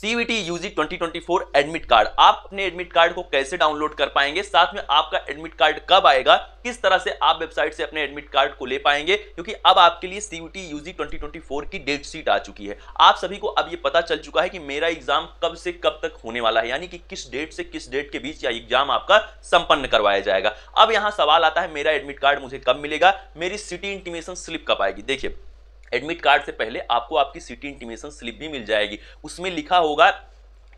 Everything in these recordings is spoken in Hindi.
सीवीटी यूजी 2024 एडमिट कार्ड आप अपने एडमिट कार्ड को कैसे डाउनलोड कर पाएंगे साथ में आपका एडमिट कार्ड कब आएगा किस तरह से आप वेबसाइट से अपने एडमिट कार्ड को ले पाएंगे क्योंकि अब आपके लिए सीयूटी यूजी 2024 की डेट शीट आ चुकी है आप सभी को अब ये पता चल चुका है कि मेरा एग्जाम कब से कब तक होने वाला है यानी कि किस डेट से किस डेट के बीच या एग्जाम आपका संपन्न करवाया जाएगा अब यहाँ सवाल आता है मेरा एडमिट कार्ड मुझे कब मिलेगा मेरी सिटी इंटीमेशन स्लिप कब आएगी देखिए एडमिट कार्ड से पहले आपको आपकी सिटी इंटीमेशन स्लिप भी मिल जाएगी उसमें लिखा होगा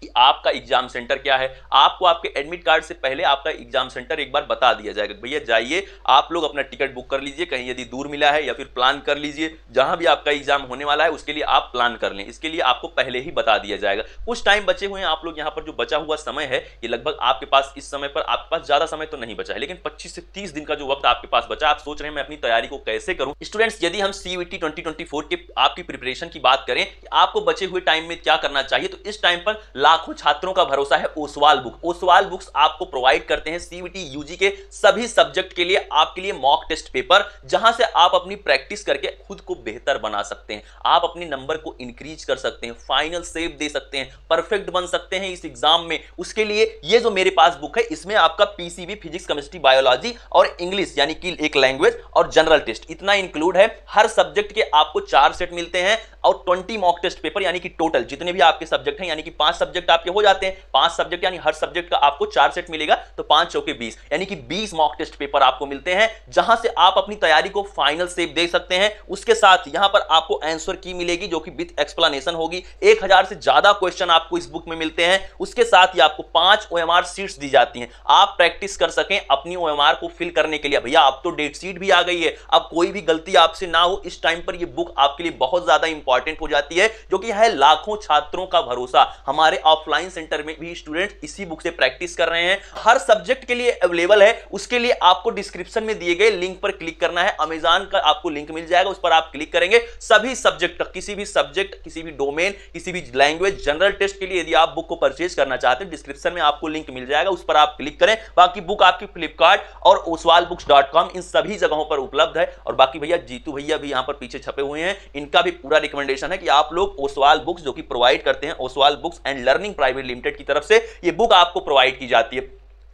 कि आपका एग्जाम सेंटर क्या है आपको आपके एडमिट कार्ड से पहले आपका एग्जाम सेंटर एक बार बता दिया जाएगा भैया जाइए आप लोग अपना टिकट बुक कर लीजिए कहीं यदि दूर मिला है या फिर प्लान कर लीजिए जहां भी आपका एग्जाम होने वाला है उसके लिए आप प्लान कर लें इसके लिए आपको पहले ही बता दिया जाएगा कुछ टाइम बचे हुए हैं आप लोग यहाँ पर जो बचा हुआ समय है ये लगभग आपके पास इस समय पर आपके पास ज्यादा समय तो नहीं बचा है लेकिन पच्चीस से तीस दिन का जो वक्त आपके पास बचा आप सोच रहे हैं मैं अपनी तैयारी को कैसे करूँ स्टूडेंट्स यदि हम सीईटी e 2024 के आपकी प्रिपरेशन की बात करें आपको बचे हुए टाइम में क्या करना चाहिए तो इस टाइम पर लाखों छात्रों का भरोसा है ओसवाल बुक ओसवाल बुक्स आपको प्रोवाइड करते हैं सीबीटी यूजी के सभी सब्जेक्ट के लिए आपके लिए मॉक टेस्ट पेपर जहां से आप अपनी प्रैक्टिस करके खुद को बेहतर बना सकते हैं आप अपने नंबर को इंक्रीज कर सकते हैं फाइनल सेव दे सकते हैं परफेक्ट बन सकते हैं इस एग्जाम में उसके लिए ये जो मेरे पास बुक है इसमें आपका पीसीबी फिजिक्स केमिस्ट्री बायोलॉजी और इंग्लिश यानी कि एक लैंग्वेज और जनरल टेस्ट इतना इंक्लूड है हर सब्जेक्ट के आपको चार सेट मिलते हैं और ट्वेंटी मॉक टेस्ट पेपर यानी कि टोटल जितने भी आपके सब्जेक्ट हैं यानी कि पांच सब्जेक्ट सब्जेक्ट आपके हो जाते हैं पांच सब्जेक्ट यानी हर सब्जेक्ट का आपको चार सेट मिलेगा तो पांच चौके बीस यानी कि बीस मॉक टेस्ट पेपर आपको मिलते हैं जहां से आप अपनी तैयारी को फाइनल सेप दे सकते हैं उसके साथ यहां पर आपको आंसर की मिलेगी जो कि विथ एक्सप्लेनेशन होगी एक से ज्यादा क्वेश्चन आपको इस बुक में मिलते हैं उसके साथ ही आपको पांच ओ सीट्स दी जाती हैं आप प्रैक्टिस कर सकें अपनी ओ को फिल करने के लिए भैया अब तो डेट सीट भी आ गई है अब कोई भी गलती आपसे ना हो इस टाइम पर यह बुक आपके लिए बहुत ज्यादा इंपॉर्टेंट हो जाती है जो कि है लाखों छात्रों का भरोसा हमारे ऑफलाइन सेंटर में भी स्टूडेंट इसी बुक से प्रैक्टिस कर रहे हैं हर सब्जेक्ट के लिए अवेलेबल है उसके लिए आपको डिस्क्रिप्शन में दिए गए लिंक पर क्लिक करना है अमेजॉन का आपको लिंक मिल जाएगा उस पर आप क्लिक करेंगे सभी सब्जेक्ट किसी भी सब्जेक्ट किसी भी डोमेन किसी भी लैंग्वेज जनरल टेस्ट के लिए यदि आप बुक को परचेज करना चाहते हैं डिस्क्रिप्शन में आपको लिंक मिल जाएगा उस पर आप क्लिक करें बाकी बुक आपकी फ्लिपकार्ट और ओसवाल इन सभी जगहों पर उपलब्ध है और बाकी भैया जीतू भैया भी यहाँ पर पीछे छपे हुए हैं इनका भी पूरा रिकमेंडेशन है कि आप लोग ओसवाल बुक्स जो कि प्रोवाइड करते हैं Oswal books and learning private limited की तरफ से ये बुक आपको प्रोवाइड की जाती है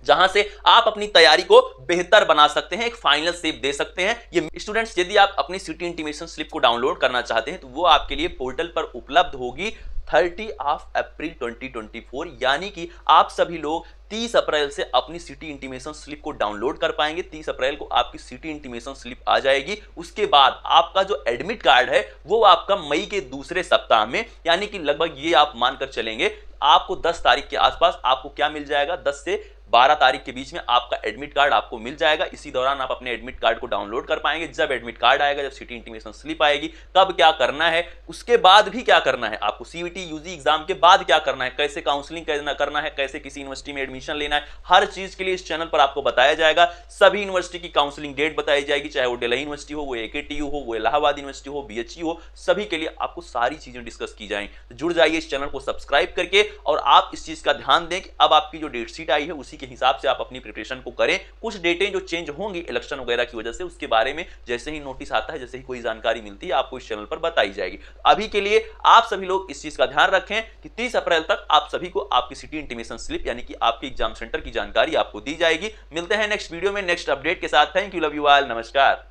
जहां से आप अपनी तैयारी को बेहतर बना सकते हैं एक फाइनल सेप दे सकते हैं ये स्टूडेंट्स यदि आप अपनी सिटी इंटीमेशन स्लिप को डाउनलोड करना चाहते हैं तो वो आपके लिए पोर्टल पर उपलब्ध होगी 30 ऑफ अप्रैल 2024 यानी कि आप सभी लोग तीस अप्रैल से अपनी सिटी इंटीमेशन स्लिप को डाउनलोड कर पाएंगे तीस अप्रैल को आपकी सिटी इंटीमेशन स्लिप आ जाएगी उसके बाद आपका जो एडमिट कार्ड है वो आपका मई के दूसरे सप्ताह में यानी कि लगभग ये आप मानकर चलेंगे आपको 10 तारीख के आसपास आपको क्या मिल जाएगा 10 से 12 तारीख के बीच में आपका एडमिट कार्ड आपको मिल जाएगा इसी दौरान आप अपने एडमिट कार्ड को डाउनलोड कर पाएंगे जब एडमिट कार्ड आएगा जब सिटी इंटीमेशन स्लिप आएगी तब क्या करना है उसके बाद भी क्या करना है आपको सीईटी यूजी एग्जाम के बाद क्या करना है कैसे काउंसलिंग करना है कैसे किसी यूनिवर्सिटी में एडमिशन एडमिशन लेना है हर चीज के लिए इस चैनल पर आपको बताया जाएगा सभी यूनिवर्सिटी की काउंसलिंग डेट बताई जाएगी चाहे वो डेल्ही यूनिवर्सिटी हो वो ए हो वो इलाहाबाद यूनिवर्सिटी हो बी e हो सभी के लिए आपको सारी चीजें डिस्कस की जाए तो जुड़ जाइए इस चैनल को सब्सक्राइब करके और आप इस चीज का ध्यान दें कि अब आपकी जो डेट शीट आई है उसी के हिसाब से आप अपनी प्रिपरेशन को करें कुछ डेटें जो चेंज होंगी इलेक्शन वगैरह की वजह से उसके बारे में जैसे ही नोटिस आता है जैसे ही कोई जानकारी मिलती है आपको इस चैनल पर बताई जाएगी अभी के लिए आप सभी लोग इस चीज का ध्यान रखें कि तीस अप्रैल तक आप सभी को आपकी सिटी इंटीमेशन स्लिप यानी कि आपके भर्ती एग्जाम सेंटर की जानकारी आपको दी जाएगी मिलते हैं नेक्स्ट वीडियो में नेक्स्ट अपडेट के साथ thank you love you all नमस्कार